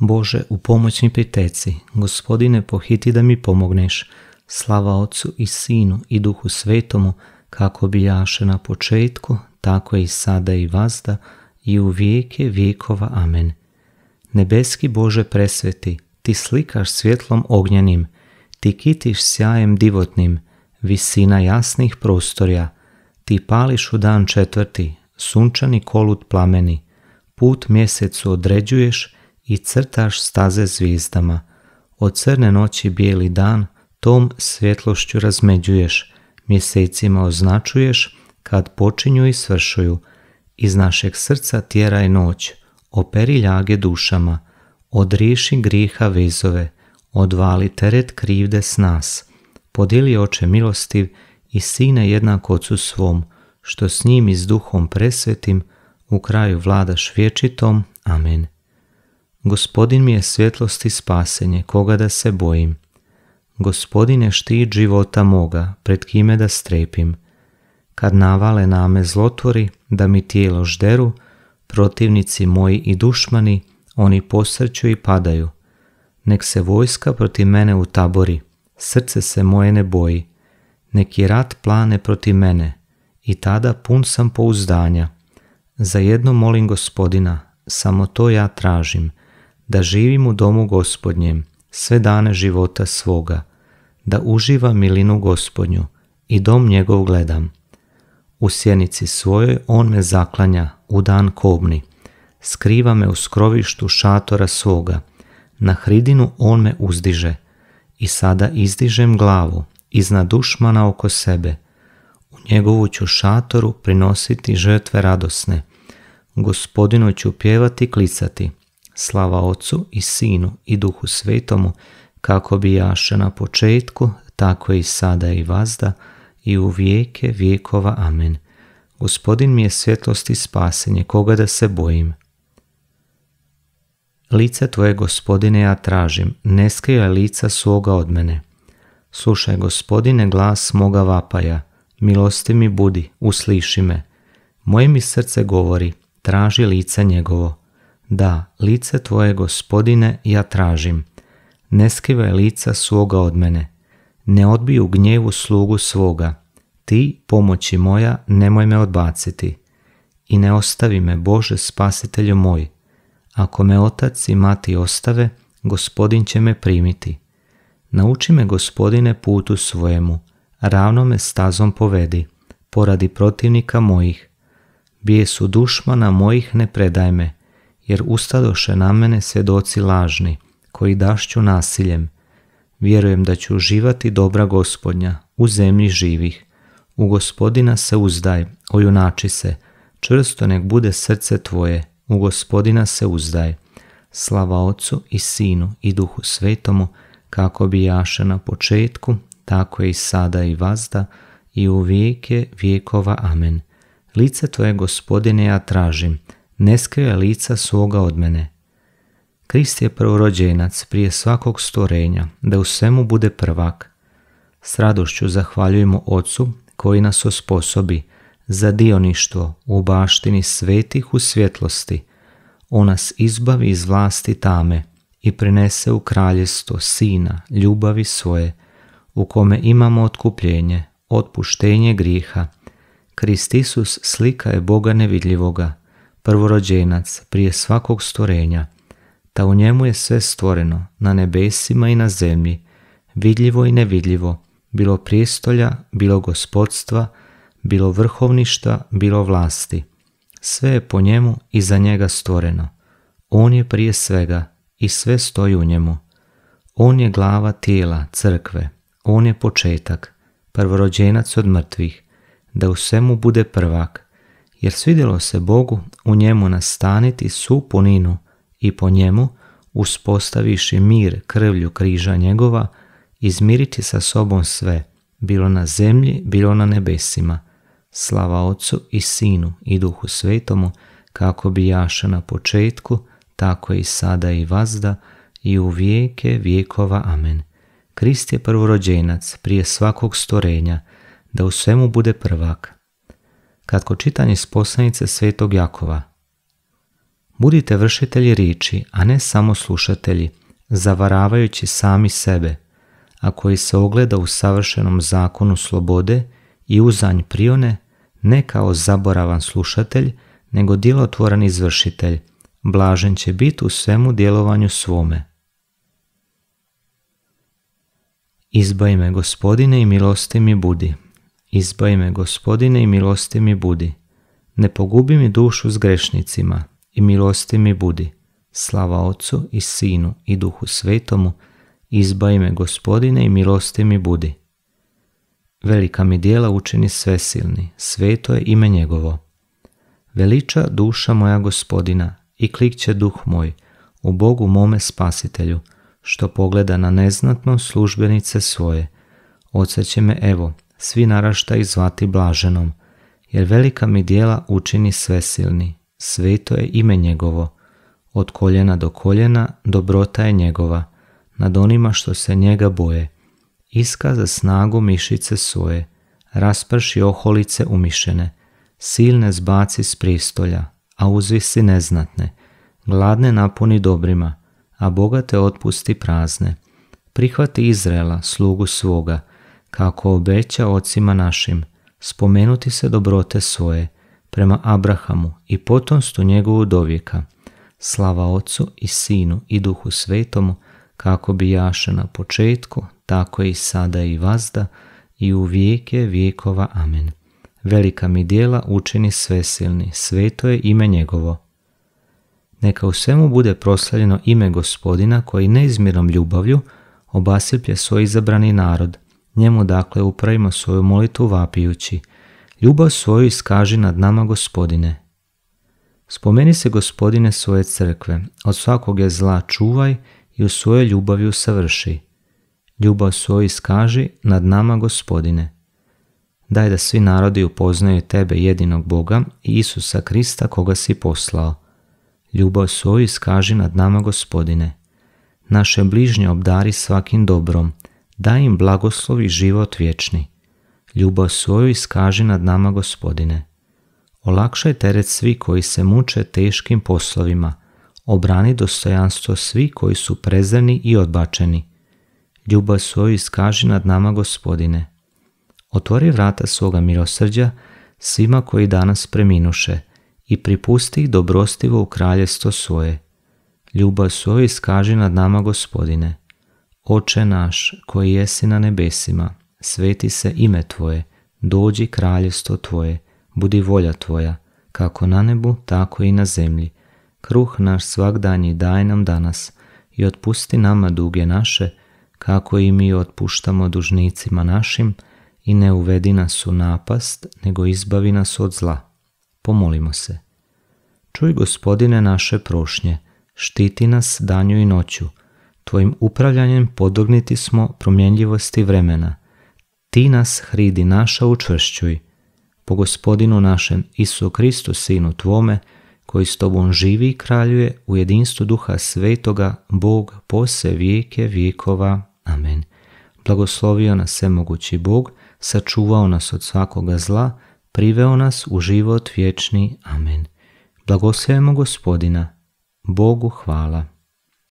Bože, u pomoć mi priteci, gospodine, pohiti da mi pomogneš. Slava Otcu i Sinu i Duhu Svetomu, kako bi jaše na početku, tako i sada i vazda, i u vijeke vijekova. Amen. Nebeski Bože presveti, ti slikaš svjetlom ognjenim, ti kitiš sjajem divotnim, visina jasnih prostorja, ti pališ u dan četvrti, sunčani kolut plameni, put mjesecu određuješ i crtaš staze zvijezdama. Od crne noći bijeli dan tom svjetlošću razmeđuješ, mjesecima označuješ kad počinju i svršuju. Iz našeg srca tjeraj noć, operi ljage dušama, odriši griha vezove, odvali teret krivde s nas. Podijeli oče milostiv i sine jednako ocu svom, što s njim i s duhom presvetim, u kraju vladaš vječitom. Amen. Gospodin mi je svjetlost i spasenje, koga da se bojim. Gospodine štit života moga, pred kime da strepim. Kad navale name zlotvori, da mi tijelo žderu, protivnici moji i dušmani, oni posrću i padaju. Nek se vojska protiv mene utabori, srce se moje ne boji. Neki rat plane protiv mene, i tada pun sam pouzdanja. Za jedno molim gospodina, samo to ja tražim – da živim u domu gospodnjem sve dane života svoga, da uživa milinu gospodnju i dom njegov gledam. U sjenici svojoj on me zaklanja u dan kobni, skriva me u skrovištu šatora svoga, na hridinu on me uzdiže i sada izdižem glavu iznad dušmana oko sebe. U njegovu ću šatoru prinositi žrtve radosne, gospodinu ću pjevati klicati – Slava ocu i Sinu i Duhu Svetomu, kako bi jaše na početku, tako i sada i vazda, i u vijeke vijekova. Amen. Gospodin mi je svjetlost i spasenje, koga da se bojim? Lice tvoje, gospodine, ja tražim, ne skrije lica svoga od mene. Slušaj, gospodine, glas moga vapaja, milosti mi budi, usliši me. Moje mi srce govori, traži lice njegovo. Da, lice tvoje gospodine ja tražim. Ne skrivaj lica svoga od mene. Ne odbiju u gnjevu slugu svoga. Ti, pomoći moja, nemoj me odbaciti. I ne ostavi me, Bože, spasitelju moj. Ako me otac i mati ostave, gospodin će me primiti. Nauči me, gospodine, putu svojemu. Ravno me stazom povedi, poradi protivnika mojih. Bijesu dušmana mojih ne predaj me jer ustadoše na mene svjedoci lažni, koji dašću nasiljem. Vjerujem da ću uživati dobra gospodnja u zemlji živih. U gospodina se uzdaj, ojunači se, čvrsto nek bude srce tvoje, u gospodina se uzdaj. Slava ocu i Sinu i Duhu Svetomu, kako bi jaše na početku, tako je i sada i vazda, i u vijeke vijekova. Amen. Lice Tvoje, gospodine, ja tražim, ne skrije lica svoga od mene. Krist je prvorođenac prije svakog stvorenja, da u svemu bude prvak. S radošću zahvaljujemo Ocu koji nas osposobi za dioništvo u baštini svetih u svjetlosti. On nas izbavi iz vlasti tame i prinese u kraljestvo sina ljubavi svoje, u kome imamo otkupljenje, otpuštenje griha. Krist Isus slika je Boga nevidljivoga, prvorođenac prije svakog stvorenja, ta u njemu je sve stvoreno, na nebesima i na zemlji, vidljivo i nevidljivo, bilo prijestolja, bilo gospodstva, bilo vrhovništa, bilo vlasti. Sve je po njemu i za njega stvoreno. On je prije svega i sve stoji u njemu. On je glava tijela, crkve, on je početak, prvorođenac od mrtvih, da u svemu bude prvak, jer svidjelo se Bogu u njemu nastaniti su puninu i po njemu, uspostaviši mir krvlju križa njegova, izmiriti sa sobom sve, bilo na zemlji, bilo na nebesima. Slava Otcu i Sinu i Duhu Svetomu, kako bi jaše na početku, tako i sada i vazda, i u vijeke vijekova. Amen. Krist je prvorođenac prije svakog storenja, da u svemu bude prvak, Kratko čitanje s poslanice Svetog Jakova. Budite vršitelji riči, a ne samo slušatelji, zavaravajući sami sebe, a koji se ogleda u savršenom zakonu slobode i uzanj prione, ne kao zaboravan slušatelj, nego djelotvoran izvršitelj, blažen će biti u svemu djelovanju svome. Izbaj me gospodine i milosti mi budi. Izbaj me gospodine i milosti mi budi. Ne pogubi mi dušu s grešnicima i milosti mi budi. Slava Otcu i Sinu i Duhu Svetomu, Izbaj me gospodine i milosti mi budi. Velika mi dijela učini svesilni, sveto je ime njegovo. Veliča duša moja gospodina i klikće duh moj u Bogu mome spasitelju, što pogleda na neznatno službenice svoje. Oceće me evo, svi narašta zvati blaženom, jer velika mi dijela učini svesilni, sveto je ime njegovo, od koljena do koljena dobrota je njegova, nad onima što se njega boje, iskaza snagu mišice svoje, rasprši oholice umišene, silne zbaci s pristolja, a uzvisi neznatne, gladne napuni dobrima, a bogate otpusti prazne. Prihvati Izraela, slugu svoga, kako obeća ocima našim, spomenuti se dobrote svoje prema Abrahamu i potomstu njegovu dovijeka. Slava ocu i Sinu i Duhu Svetomu, kako bi jaše na početku, tako i sada i vazda, i u vijeke vijekova. Amen. Velika mi dijela učini svesilni, sveto je ime njegovo. Neka u svemu bude proslavljeno ime gospodina koji neizmjernom ljubavlju obasiplje svoj izabrani narod – Njemu dakle upravimo svoju molitu vapijući, ljubav svoju iskaži nad nama gospodine. Spomeni se gospodine svoje crkve, od svakog je zla čuvaj i u svojoj ljubavi usavrši. Ljubav svoju iskaži nad nama gospodine. Daj da svi narodi upoznaju tebe jedinog Boga i Isusa Krista koga si poslao. Ljubav svoju iskaži nad nama gospodine. Naše bližnje obdari svakim dobrom, da im blagoslovi život vječni. Ljubav svoju iskaži nad nama, gospodine. Olakšaj teret svi koji se muče teškim poslovima, obrani dostojanstvo svi koji su prezreni i odbačeni. Ljubav svoju iskaži nad nama, gospodine. Otvori vrata svoga mirosrđa svima koji danas preminuše i pripusti ih dobrostivo u kraljestvo svoje. Ljubav svoju iskaži nad nama, gospodine. Oče naš koji jesi na nebesima, sveti se ime Tvoje, dođi kraljevstvo Tvoje, budi volja Tvoja, kako na nebu, tako i na zemlji. Kruh naš svakdanji daj nam danas i otpusti nama duge naše, kako i mi otpuštamo dužnicima našim i ne uvedi nas u napast, nego izbavi nas od zla. Pomolimo se. Čuj gospodine naše prošnje, štiti nas danju i noću, Tvojim upravljanjem podogniti smo promjenljivosti vremena. Ti nas, hridi naša, učvršćuj. Po gospodinu našem, Isu Kristu, Sinu Tvome, koji s Tobom živi i kraljuje u jedinstvu duha svetoga, Bog pose vijeke vijekova. Amen. Blagoslovio nas svemogući Bog, sačuvao nas od svakoga zla, priveo nas u život vječni. Amen. Blagoslovimo gospodina. Bogu hvala.